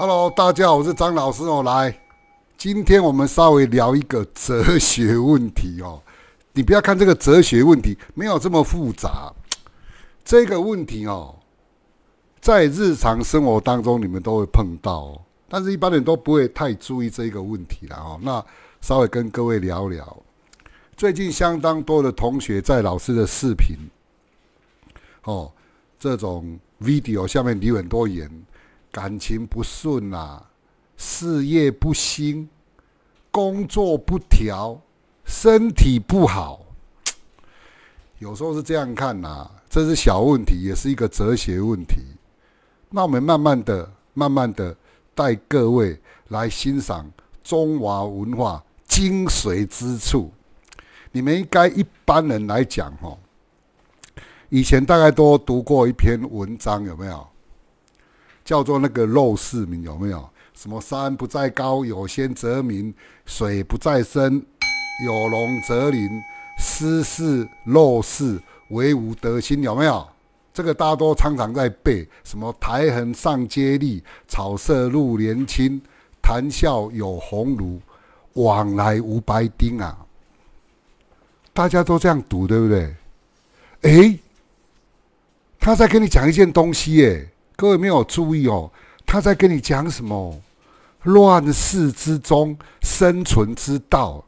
Hello，大家好，我是张老师哦。来，今天我们稍微聊一个哲学问题哦。你不要看这个哲学问题没有这么复杂，这个问题哦，在日常生活当中你们都会碰到，但是一般人都不会太注意这个问题了哦。那稍微跟各位聊聊，最近相当多的同学在老师的视频，哦，这种 video 下面留很多言。感情不顺呐，事业不兴，工作不调，身体不好，有时候是这样看呐。这是小问题，也是一个哲学问题。那我们慢慢的、慢慢的带各位来欣赏中华文化精髓之处。你们应该一般人来讲哦，以前大概都读过一篇文章，有没有？叫做那个陋室铭，有没有？什么山不在高，有仙则名；水不在深，有龙则灵。斯是陋室，惟吾德馨。有没有？这个大家都常常在背什么？苔痕上阶绿，草色入帘青。谈笑有鸿儒，往来无白丁啊！大家都这样读，对不对？哎，他在跟你讲一件东西哎。各位没有注意哦，他在跟你讲什么？乱世之中生存之道，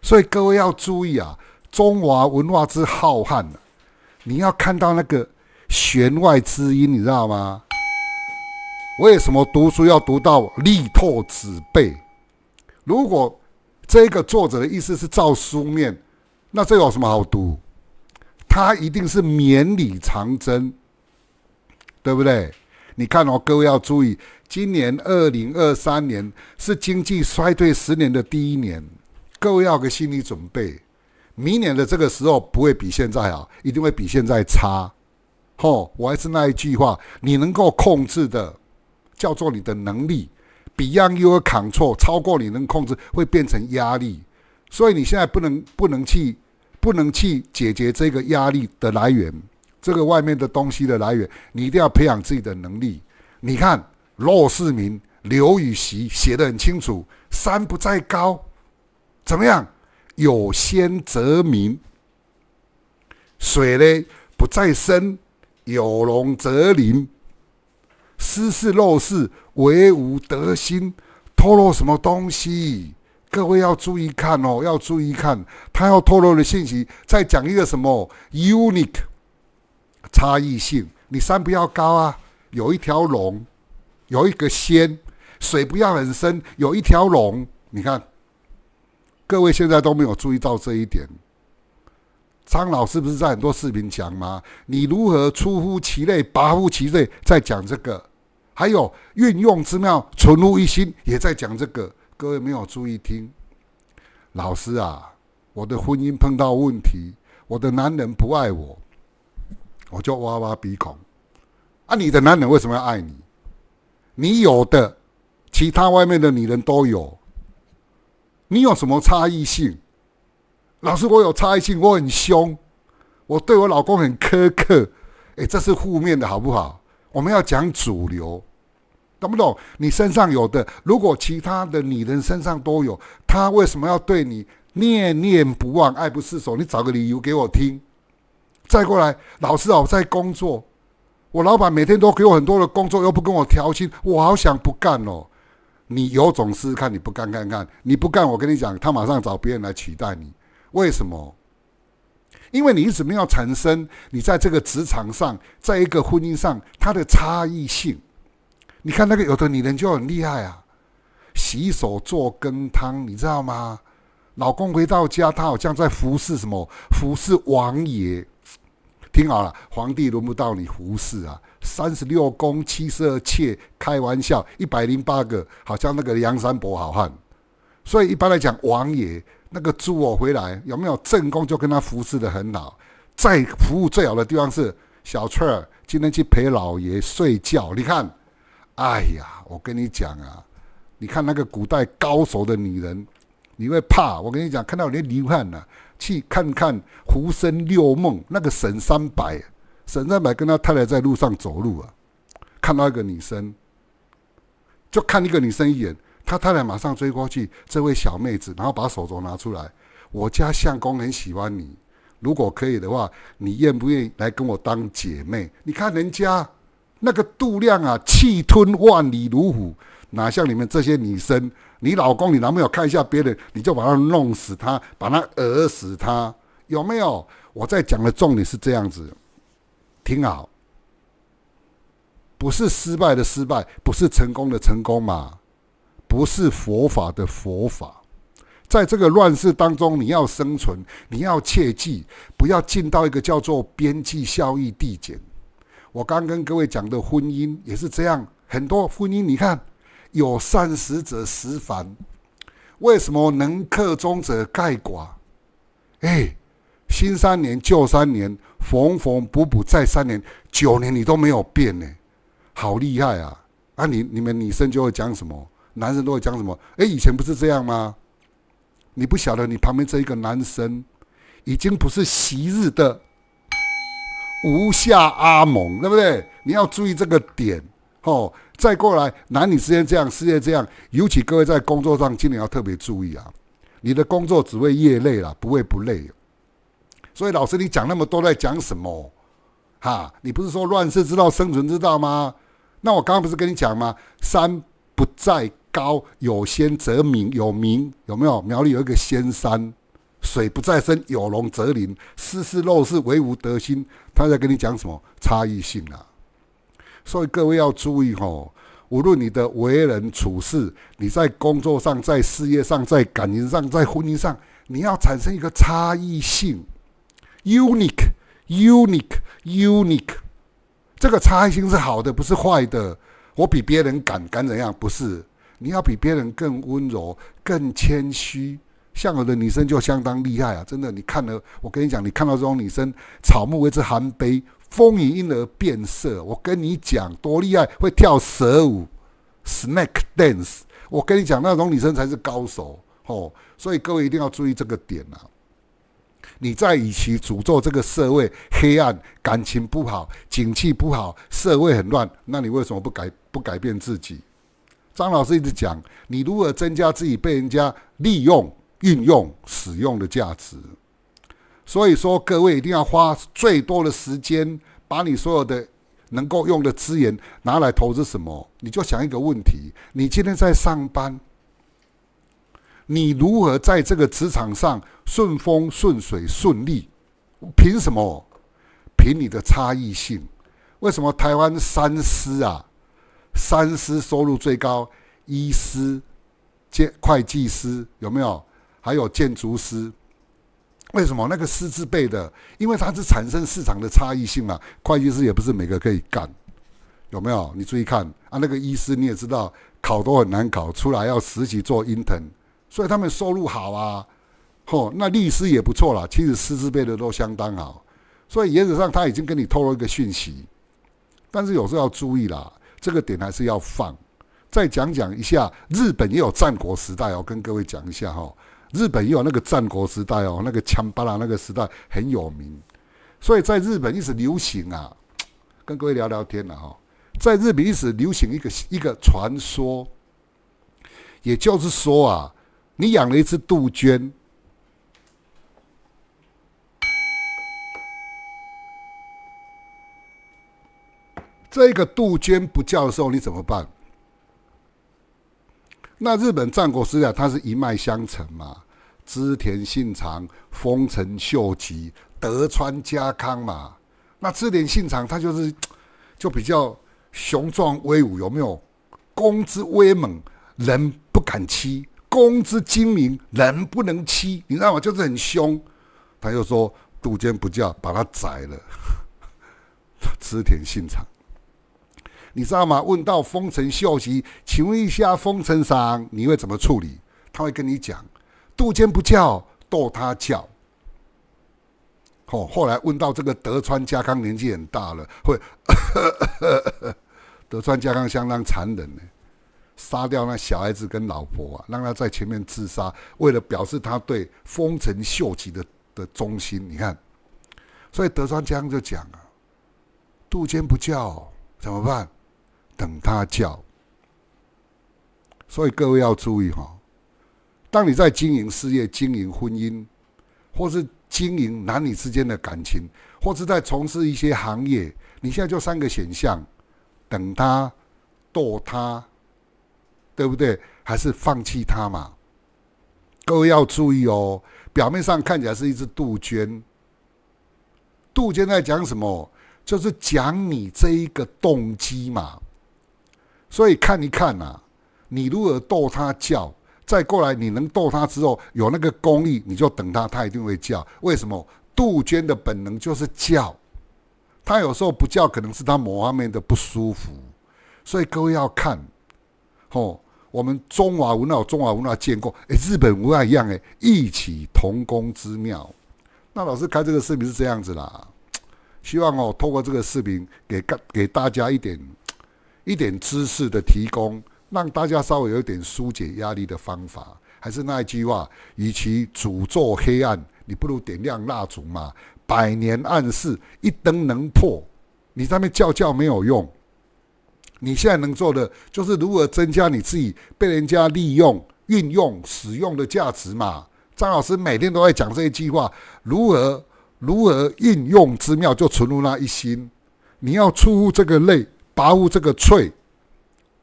所以各位要注意啊！中华文化之浩瀚，你要看到那个弦外之音，你知道吗？为什么读书要读到力透纸背？如果这个作者的意思是照书面，那这有什么好读？他一定是绵里藏针。对不对？你看哦，各位要注意，今年二零二三年是经济衰退十年的第一年，各位要个心理准备。明年的这个时候不会比现在好，一定会比现在差。吼，我还是那一句话，你能够控制的叫做你的能力，Beyond 又要 o l 超过你能控制会变成压力。所以你现在不能不能去不能去解决这个压力的来源。这个外面的东西的来源，你一定要培养自己的能力。你看《陋室铭》，刘禹锡写的很清楚：“山不在高，怎么样？有仙则名；水呢不在深，有龙则灵。”“斯是陋室，惟吾德馨。”透露什么东西？各位要注意看哦，要注意看他要透露的信息。再讲一个什么？Unique。差异性，你山不要高啊，有一条龙，有一个仙，水不要很深，有一条龙。你看，各位现在都没有注意到这一点。张老师不是在很多视频讲吗？你如何出乎其类，拔乎其类，在讲这个；还有运用之妙，存乎一心，也在讲这个。各位没有注意听。老师啊，我的婚姻碰到问题，我的男人不爱我。我就挖挖鼻孔，啊，你的男人为什么要爱你？你有的，其他外面的女人都有，你有什么差异性？老师，我有差异性，我很凶，我对我老公很苛刻，哎，这是负面的好不好？我们要讲主流，懂不懂？你身上有的，如果其他的女人身上都有，他为什么要对你念念不忘、爱不释手？你找个理由给我听。再过来，老是老在工作，我老板每天都给我很多的工作，又不跟我调薪，我好想不干哦。你有种试试看，你不干干干，你不干，我跟你讲，他马上找别人来取代你。为什么？因为你一直没有产生你在这个职场上，在一个婚姻上，它的差异性。你看那个有的女人就很厉害啊，洗手做羹汤，你知道吗？老公回到家，他好像在服侍什么，服侍王爷。听好了，皇帝轮不到你服侍啊！三十六宫七十二妾，开玩笑，一百零八个，好像那个梁山伯好汉。所以一般来讲，王爷那个诸我回来有没有正宫，就跟他服侍的很好。再服务最好的地方是小翠儿，今天去陪老爷睡觉。你看，哎呀，我跟你讲啊，你看那个古代高手的女人，你会怕？我跟你讲，看到我连流汗呢。去看看《浮生六梦》，那个沈三白，沈三白跟他太太在路上走路啊，看到一个女生，就看一个女生一眼，他太太马上追过去，这位小妹子，然后把手镯拿出来，我家相公很喜欢你，如果可以的话，你愿不愿意来跟我当姐妹？你看人家那个度量啊，气吞万里如虎。哪像你们这些女生，你老公、你男朋友看一下别人，你就把他弄死他，把他讹死他，有没有？我在讲的重点是这样子，听好。不是失败的失败，不是成功的成功嘛？不是佛法的佛法，在这个乱世当中，你要生存，你要切记，不要进到一个叫做边际效益递减。我刚跟各位讲的婚姻也是这样，很多婚姻，你看。有善食者食繁，为什么能克终者盖寡？哎，新三年旧三年，缝缝补补再三年，九年你都没有变呢，好厉害啊！啊，你你们女生就会讲什么，男生都会讲什么？哎，以前不是这样吗？你不晓得，你旁边这一个男生已经不是昔日的吴下阿蒙，对不对？你要注意这个点，哦。再过来，男女之间这样，事业这样，尤其各位在工作上，今年要特别注意啊！你的工作只为业累了，不为不累。所以老师，你讲那么多在讲什么？哈，你不是说乱世之道生存之道吗？那我刚刚不是跟你讲吗？山不在高，有仙则名；有名有没有？苗栗有一个仙山。水不在深，有龙则灵。斯是陋室，惟吾德馨。他在跟你讲什么差异性啊？所以各位要注意哦，无论你的为人处事，你在工作上、在事业上、在感情上、在婚姻上，你要产生一个差异性，unique，unique，unique。这个差异性是好的，不是坏的。我比别人敢敢怎样？不是，你要比别人更温柔、更谦虚。像有的女生就相当厉害啊，真的。你看了，我跟你讲，你看到这种女生，草木为之含悲。风云因而变色。我跟你讲，多厉害，会跳蛇舞 （snake dance）。我跟你讲，那种女生才是高手哦。所以各位一定要注意这个点啊！你在一其诅咒这个社会黑暗、感情不好、景气不好、社会很乱，那你为什么不改不改变自己？张老师一直讲，你如何增加自己被人家利用、运用、使用的价值？所以说，各位一定要花最多的时间，把你所有的能够用的资源拿来投资。什么？你就想一个问题：你今天在上班，你如何在这个职场上顺风顺水顺利？凭什么？凭你的差异性。为什么台湾三师啊？三师收入最高，医师、建会计师有没有？还有建筑师。为什么那个师资辈的？因为它是产生市场的差异性嘛。会计师也不是每个可以干，有没有？你注意看啊，那个医师你也知道考都很难考，出来要实习做 intern，所以他们收入好啊。吼，那律师也不错啦。其实师资辈的都相当好。所以原则上他已经跟你透露一个讯息，但是有时候要注意啦，这个点还是要放。再讲讲一下，日本也有战国时代，我跟各位讲一下哈。日本也有那个战国时代哦，那个枪拔拉那个时代很有名，所以在日本一直流行啊。跟各位聊聊天了哈，在日本一直流行一个一个传说，也就是说啊，你养了一只杜鹃，这个杜鹃不叫兽，你怎么办？那日本战国时代，它是一脉相承嘛。织田信长、丰臣秀吉、德川家康嘛。那织田信长他就是，就比较雄壮威武，有没有？攻之威猛，人不敢欺；攻之精明，人不能欺。你知道吗？就是很凶。他就说：“杜鹃不叫，把他宰了。”织田信长。你知道吗？问到丰臣秀吉，请问一下丰臣上，你会怎么处理？他会跟你讲，杜鹃不叫，逗他叫。哦，后来问到这个德川家康，年纪很大了，会 德川家康相当残忍呢，杀掉那小孩子跟老婆啊，让他在前面自杀，为了表示他对丰臣秀吉的的忠心。你看，所以德川家康就讲啊，杜鹃不叫怎么办？等他叫，所以各位要注意哈。当你在经营事业、经营婚姻，或是经营男女之间的感情，或是在从事一些行业，你现在就三个选项：等他、堕他，对不对？还是放弃他嘛？各位要注意哦。表面上看起来是一只杜鹃，杜鹃在讲什么？就是讲你这一个动机嘛。所以看一看呐，你如果逗它叫，再过来，你能逗它之后有那个功力，你就等它，它一定会叫。为什么？杜鹃的本能就是叫，它有时候不叫，可能是它某方面的不舒服。所以各位要看，哦，我们中华文化、中华文化建构，哎，日本文化一样，哎，异曲同工之妙。那老师开这个视频是这样子啦，希望哦，透过这个视频给给给大家一点。一点知识的提供，让大家稍微有一点疏解压力的方法，还是那一句话：，与其诅咒黑暗，你不如点亮蜡烛嘛。百年暗示，一灯能破。你上面叫叫没有用，你现在能做的就是如何增加你自己被人家利用、运用、使用的价值嘛。张老师每天都在讲这一句话：，如何如何运用之妙，就存入那一心。你要出这个类。拔物这个脆，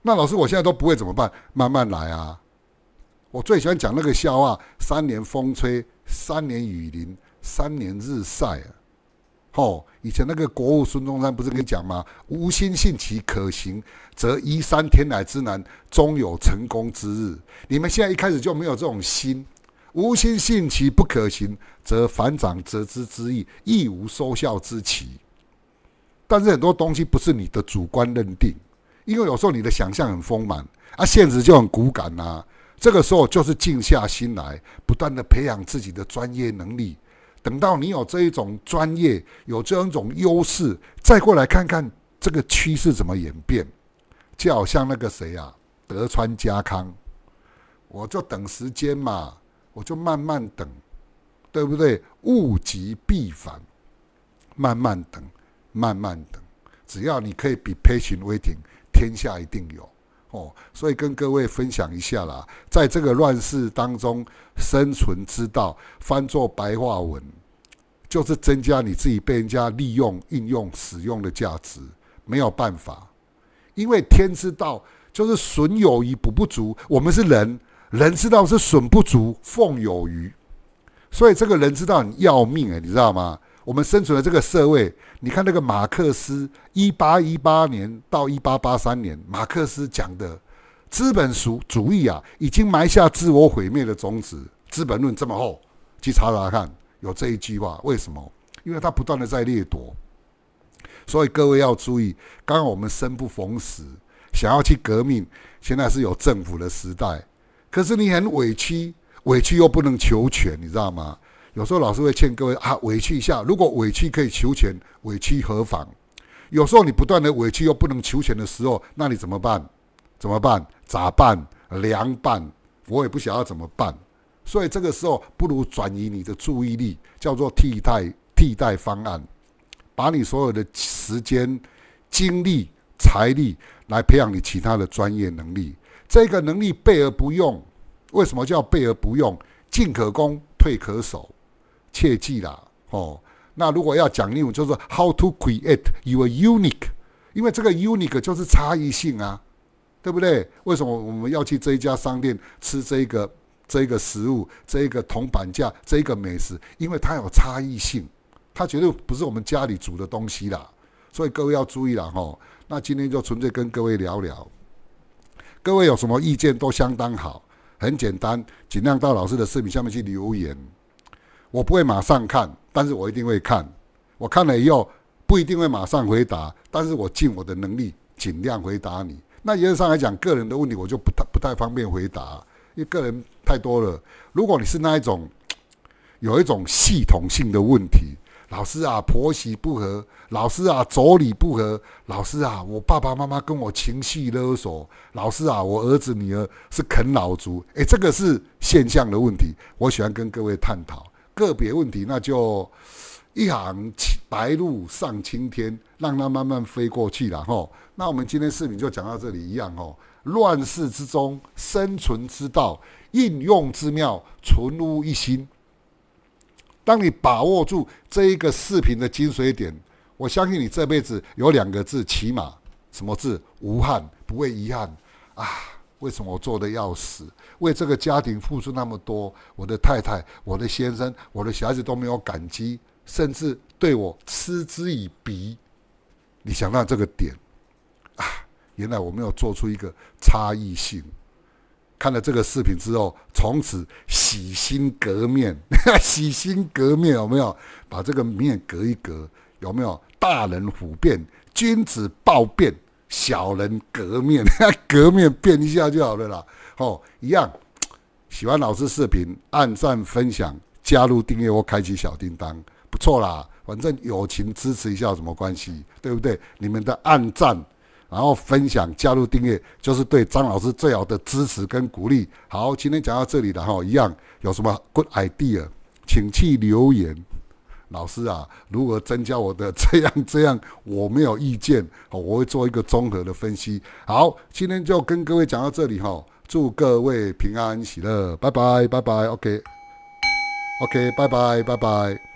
那老师，我现在都不会怎么办？慢慢来啊！我最喜欢讲那个“笑话：三年风吹，三年雨淋，三年日晒啊！吼，以前那个国务孙中山不是跟你讲吗？无心信其可行，则依山天来之难，终有成功之日。你们现在一开始就没有这种心，无心信其不可行，则反掌折枝之意，亦无收效之期。但是很多东西不是你的主观认定，因为有时候你的想象很丰满，啊，现实就很骨感呐。这个时候就是静下心来，不断的培养自己的专业能力，等到你有这一种专业，有这样一种优势，再过来看看这个趋势怎么演变。就好像那个谁啊，德川家康，我就等时间嘛，我就慢慢等，对不对？物极必反，慢慢等。慢慢的，只要你可以比 p e waiting，天下一定有哦。所以跟各位分享一下啦，在这个乱世当中，生存之道翻作白话文，就是增加你自己被人家利用、应用、使用的价值。没有办法，因为天之道就是损有余补不足，我们是人，人之道是损不足奉有余，所以这个人之道很要命啊，你知道吗？我们生存的这个社会，你看那个马克思，一八一八年到一八八三年，马克思讲的资本主主义啊，已经埋下自我毁灭的种子。《资本论》这么厚，去查查看，有这一句话，为什么？因为他不断的在掠夺，所以各位要注意，刚刚我们生不逢时，想要去革命，现在是有政府的时代，可是你很委屈，委屈又不能求全，你知道吗？有时候老师会劝各位啊，委屈一下。如果委屈可以求全，委屈何妨？有时候你不断的委屈又不能求全的时候，那你怎么办？怎么办？咋办？凉拌。我也不想要怎么办。所以这个时候不如转移你的注意力，叫做替代替代方案，把你所有的时间、精力、财力来培养你其他的专业能力。这个能力备而不用，为什么叫备而不用？进可攻，退可守。切记啦，哦，那如果要讲英文，就是 how to create your unique，因为这个 unique 就是差异性啊，对不对？为什么我们要去这一家商店吃这个、这个食物、这个铜板架、这个美食？因为它有差异性，它绝对不是我们家里煮的东西啦。所以各位要注意了哦。那今天就纯粹跟各位聊聊，各位有什么意见都相当好，很简单，尽量到老师的视频下面去留言。我不会马上看，但是我一定会看。我看了以后，不一定会马上回答，但是我尽我的能力，尽量回答你。那原则上来讲，个人的问题我就不太不太方便回答，因为个人太多了。如果你是那一种，有一种系统性的问题，老师啊，婆媳不和；老师啊，妯娌不和；老师啊，我爸爸妈妈跟我情绪勒索；老师啊，我儿子女儿是啃老族。诶，这个是现象的问题，我喜欢跟各位探讨。个别问题，那就一行白鹭上青天，让它慢慢飞过去了哈。那我们今天视频就讲到这里一样哦。乱世之中，生存之道，应用之妙，存乎一心。当你把握住这一个视频的精髓点，我相信你这辈子有两个字，起码什么字？无憾，不会遗憾啊。为什么我做的要死？为这个家庭付出那么多，我的太太、我的先生、我的小孩子都没有感激，甚至对我嗤之以鼻。你想到这个点啊？原来我没有做出一个差异性。看了这个视频之后，从此洗心革面，洗心革面有没有？把这个面革一革有没有？大人虎变，君子豹变。小人革面，革面变一下就好了啦。哦，一样，喜欢老师视频，按赞、分享、加入订阅或开启小叮当，不错啦。反正友情支持一下，什么关系，对不对？你们的按赞，然后分享、加入订阅，就是对张老师最好的支持跟鼓励。好，今天讲到这里了哈，一样，有什么 good idea，请去留言。老师啊，如何增加我的这样这样？我没有意见，我会做一个综合的分析。好，今天就跟各位讲到这里哈，祝各位平安喜乐，拜拜拜拜，OK OK，拜拜拜拜。